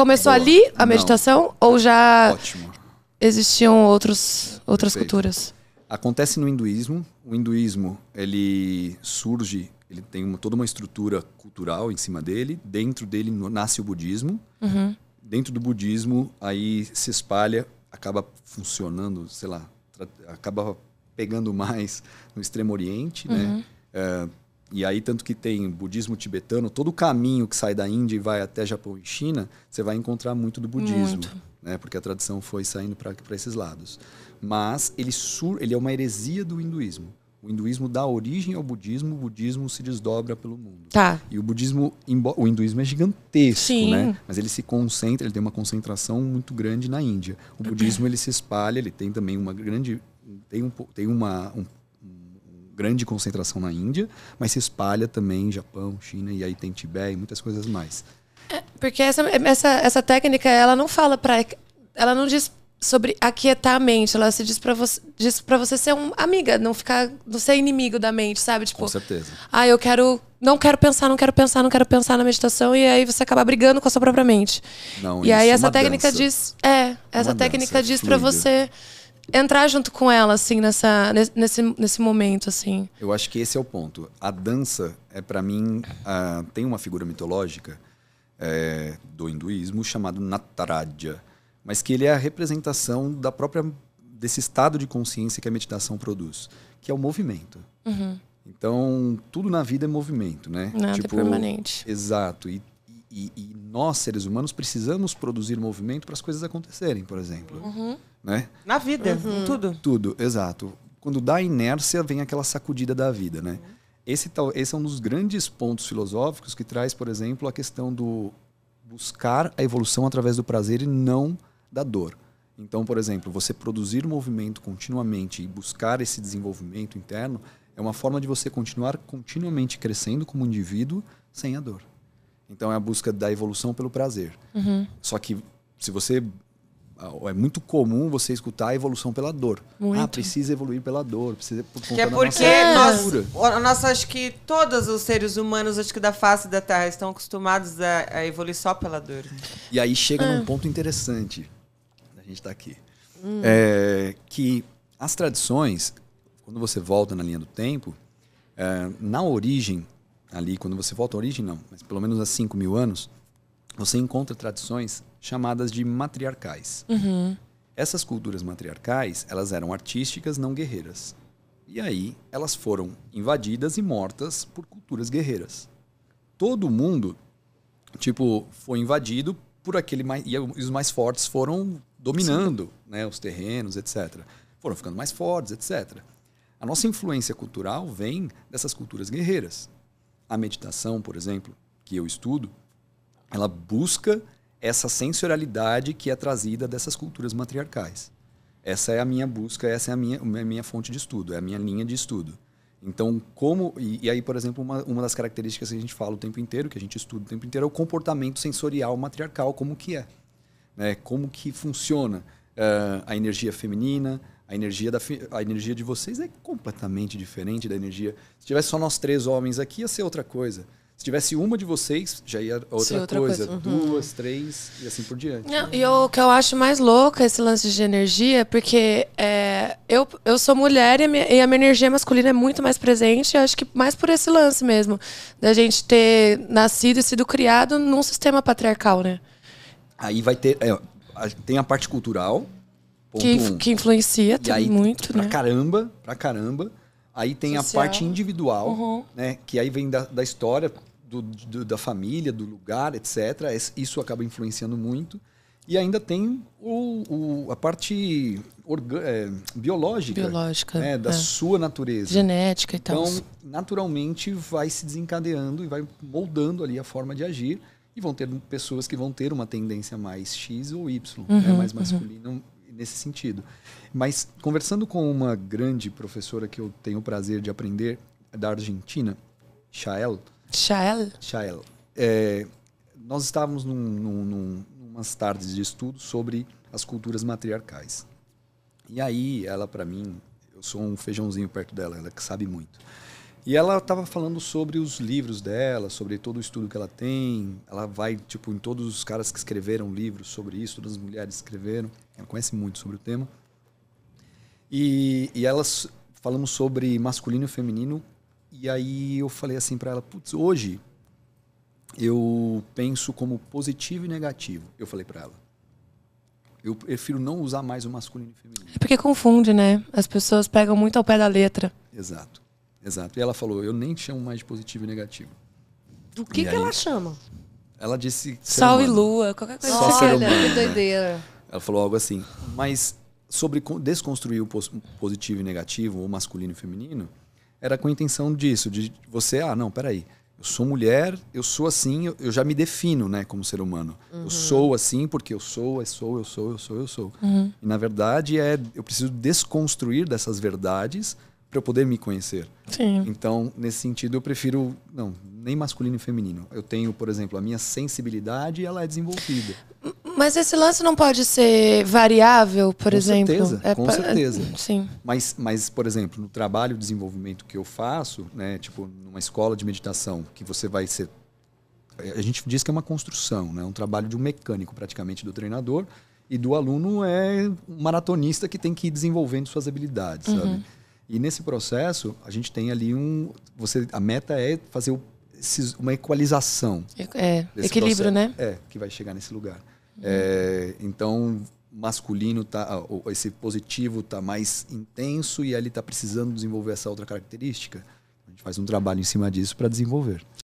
Começou Boa. ali a meditação Não. ou já Ótimo. existiam outros, outras Perfeito. culturas? Acontece no hinduísmo. O hinduísmo ele surge, ele tem uma, toda uma estrutura cultural em cima dele. Dentro dele nasce o budismo. Uhum. Dentro do budismo aí se espalha, acaba funcionando, sei lá, acaba pegando mais no Extremo Oriente, né? uhum. né? Uh, e aí, tanto que tem budismo tibetano, todo o caminho que sai da Índia e vai até Japão e China, você vai encontrar muito do budismo. Muito. Né? Porque a tradição foi saindo para esses lados. Mas ele, sur, ele é uma heresia do hinduísmo. O hinduísmo dá origem ao budismo, o budismo se desdobra pelo mundo. Tá. E o budismo, o hinduísmo é gigantesco, Sim. né? Mas ele se concentra, ele tem uma concentração muito grande na Índia. O tá. budismo ele se espalha, ele tem também uma grande tem um, tem uma, um grande concentração na Índia, mas se espalha também em Japão, China e aí tem Tibete e muitas coisas mais. É, porque essa, essa, essa técnica, ela não fala para ela não diz sobre aquietar a mente, ela se diz para você, diz para você ser uma amiga, não ficar, não ser inimigo da mente, sabe? Tipo, com certeza. Ah, eu quero não quero pensar, não quero pensar, não quero pensar na meditação e aí você acaba brigando com a sua própria mente. Não, e isso, aí essa técnica dança. diz, é, essa uma técnica dança, diz é, é para você entrar junto com ela, assim, nessa, nesse, nesse momento, assim. Eu acho que esse é o ponto. A dança, é para mim, tem uma figura mitológica é, do hinduísmo chamado Nataraja, mas que ele é a representação da própria desse estado de consciência que a meditação produz, que é o movimento. Uhum. Então, tudo na vida é movimento, né? Nada é tipo, permanente. Exato. E e, e, nós, seres humanos, precisamos produzir movimento para as coisas acontecerem, por exemplo. Uhum. Né? Na vida, uhum. tudo. Tudo, exato. Quando dá inércia, vem aquela sacudida da vida, né? Uhum. Esse, esse é um dos grandes pontos filosóficos que traz, por exemplo, a questão do buscar a evolução através do prazer e não da dor. Então, por exemplo, você produzir movimento continuamente e buscar esse desenvolvimento interno é uma forma de você continuar continuamente crescendo como indivíduo sem a dor. Então é a busca da evolução pelo prazer. Uhum. Só que se você é muito comum você escutar a evolução pela dor. Ah, muito. Ah, precisa evoluir pela dor, precisa por Que é porque nossa nós, nós, acho que todos os seres humanos acho que da face da Terra estão acostumados a, a evoluir só pela dor. E aí chega ah. num ponto interessante. A gente está aqui. Hum. É, que as tradições, quando você volta na linha do tempo, é, na origem ali, quando você volta à origem, não, mas pelo menos há 5 mil anos, você encontra tradições chamadas de matriarcais. Uhum. Essas culturas matriarcais, elas eram artísticas, não guerreiras. E aí, elas foram invadidas e mortas por culturas guerreiras. Todo mundo, tipo, foi invadido por aquele mais, e os mais fortes foram dominando, né, os terrenos, etc. Foram ficando mais fortes, etc. A nossa influência cultural vem dessas culturas guerreiras. A meditação, por exemplo, que eu estudo, ela busca essa sensorialidade que é trazida dessas culturas matriarcais. Essa é a minha busca, essa é a minha, a minha fonte de estudo, é a minha linha de estudo. Então, como. E, e aí, por exemplo, uma, uma das características que a gente fala o tempo inteiro, que a gente estuda o tempo inteiro, é o comportamento sensorial matriarcal, como que é. Né? Como que funciona uh, a energia feminina, a energia, da, a energia de vocês é completamente diferente da energia. Se tivesse só nós três homens aqui, ia ser outra coisa. Se tivesse uma de vocês, já ia outra, Sim, outra coisa. coisa. Uhum. Duas, três e assim por diante. Não, e o que eu acho mais louco é esse lance de energia, é porque é, eu, eu sou mulher e a, minha, e a, minha, energia masculina é muito mais presente. acho que mais por esse lance mesmo, da gente ter nascido e sido criado num sistema patriarcal, né? Aí vai ter. É, tem a parte cultural, que, um. que, influencia e aí, muito, pra né? caramba, pra caramba. Aí tem Social. a parte individual, uhum. né? Que aí vem da, da história, do, do, da família, do lugar, etc. Isso acaba influenciando muito. E ainda tem o, o a parte orga, é, biológica, biológica né? da é. sua natureza. Genética e tal. Então, naturalmente, vai se desencadeando e vai moldando ali a forma de agir. E vão ter pessoas que vão ter uma tendência mais X ou Y, né, uhum, né? mais masculina, uhum nesse sentido. Mas conversando com uma grande professora que eu tenho o prazer de aprender, da Argentina, Chael. Chael? Chael. É, nós estávamos num, num, num, umas tardes de estudo sobre as culturas matriarcais. E aí, ela, para mim, eu sou um feijãozinho perto dela, ela que sabe muito. E ela estava falando sobre os livros dela, sobre todo o estudo que ela tem. Ela vai, tipo, em todos os caras que escreveram livros sobre isso, todas as mulheres que escreveram. Ela conhece muito sobre o tema. E, e elas falamos sobre masculino e feminino. E aí eu falei assim para ela, putz, hoje eu penso como positivo e negativo. Eu falei para ela. Eu prefiro não usar mais o masculino e o feminino. É porque confunde, né? As pessoas pegam muito ao pé da letra. Exato. Exato. E ela falou: eu nem chamo mais de positivo e negativo. Do que, que aí, ela chama? Ela disse. Sol humano. e lua, qualquer coisa. Só assim. Olha, humano, que né? doideira. Né? Ela falou algo assim. Mas sobre desconstruir o positivo e negativo, ou masculino e feminino, era com a intenção disso, de você, ah, não, peraí. Eu sou mulher, eu sou assim, eu, eu já me defino, né, como ser humano. Uhum. Eu sou assim porque eu sou, eu sou, eu sou, eu sou, eu sou. Uhum. E na verdade é, eu preciso desconstruir dessas verdades para eu poder me conhecer. Sim. Então, nesse sentido, eu prefiro não nem masculino e feminino. Eu tenho, por exemplo, a minha sensibilidade, e ela é desenvolvida. Mas esse lance não pode ser variável, por com exemplo. Certeza, é com certeza. Sim. Mas, mas, por exemplo, no trabalho de desenvolvimento que eu faço, né, tipo numa escola de meditação, que você vai ser, eh, a gente diz que é uma construção, né, um trabalho de um mecânico praticamente do treinador e do aluno é um maratonista que tem que ir desenvolvendo suas habilidades, uhum. sabe? E nesse processo, a gente tem ali um. Você, a meta é fazer o, uma equalização. É, é equilíbrio, processo. né? É, que vai chegar nesse lugar. Uhum. É, então, masculino tá. Ah, esse positivo tá mais intenso e ele tá precisando desenvolver essa outra característica. A gente faz um trabalho em cima disso para desenvolver.